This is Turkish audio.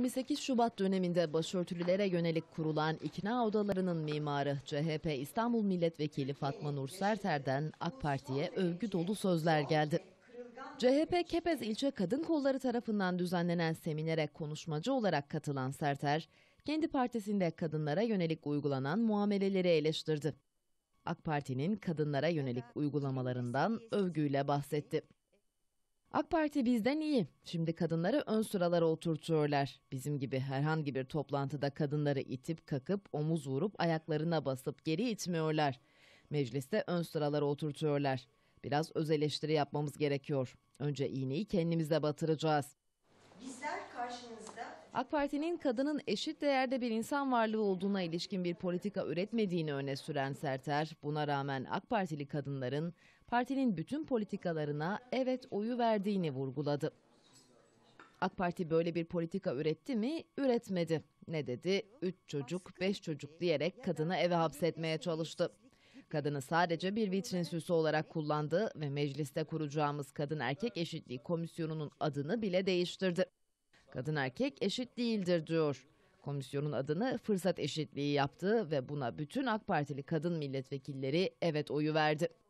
28 Şubat döneminde başörtülülere yönelik kurulan ikna odalarının mimarı CHP İstanbul Milletvekili Fatma Nur Serter'den AK Parti'ye övgü dolu sözler geldi. CHP Kepez ilçe Kadın Kolları tarafından düzenlenen seminere konuşmacı olarak katılan Serter, kendi partisinde kadınlara yönelik uygulanan muameleleri eleştirdi. AK Parti'nin kadınlara yönelik uygulamalarından övgüyle bahsetti. AK Parti bizden iyi. Şimdi kadınları ön sıralara oturtuyorlar. Bizim gibi herhangi bir toplantıda kadınları itip kakıp omuz vurup ayaklarına basıp geri itmiyorlar. Mecliste ön sıralara oturtuyorlar. Biraz öz eleştiri yapmamız gerekiyor. Önce iğneyi kendimize batıracağız. AK Parti'nin kadının eşit değerde bir insan varlığı olduğuna ilişkin bir politika üretmediğini öne süren Serter, buna rağmen AK Partili kadınların partinin bütün politikalarına evet oyu verdiğini vurguladı. AK Parti böyle bir politika üretti mi? Üretmedi. Ne dedi? Üç çocuk, beş çocuk diyerek kadını eve hapsetmeye çalıştı. Kadını sadece bir vitrin süsü olarak kullandı ve mecliste kuracağımız kadın erkek eşitliği komisyonunun adını bile değiştirdi. Kadın erkek eşit değildir diyor. Komisyonun adını fırsat eşitliği yaptı ve buna bütün AK Partili kadın milletvekilleri evet oyu verdi.